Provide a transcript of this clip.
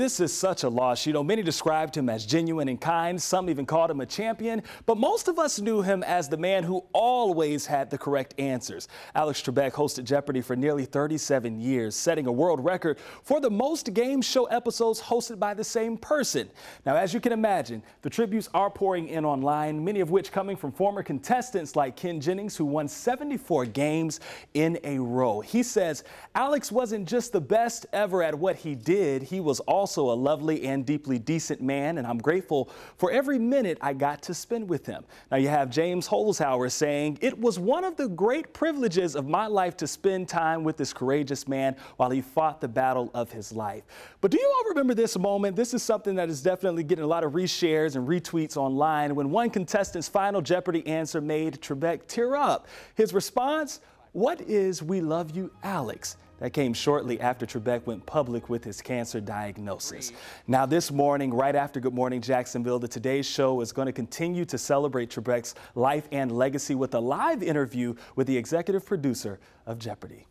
this is such a loss. You know, many described him as genuine and kind. Some even called him a champion. But most of us knew him as the man who always had the correct answers. Alex Trebek hosted Jeopardy for nearly 37 years, setting a world record for the most game show episodes hosted by the same person. Now, as you can imagine, the tributes are pouring in online, many of which coming from former contestants like Ken Jennings, who won 74 games in a row. He says Alex wasn't just the best ever at what he did, he was also also a lovely and deeply decent man, and I'm grateful for every minute I got to spend with him. Now, you have James Holzhauer saying, It was one of the great privileges of my life to spend time with this courageous man while he fought the battle of his life. But do you all remember this moment? This is something that is definitely getting a lot of reshares and retweets online when one contestant's final Jeopardy answer made Trebek tear up. His response, What is We Love You, Alex? That came shortly after Trebek went public with his cancer diagnosis. Now, this morning, right after Good Morning Jacksonville, the Today Show is going to continue to celebrate Trebek's life and legacy with a live interview with the executive producer of Jeopardy!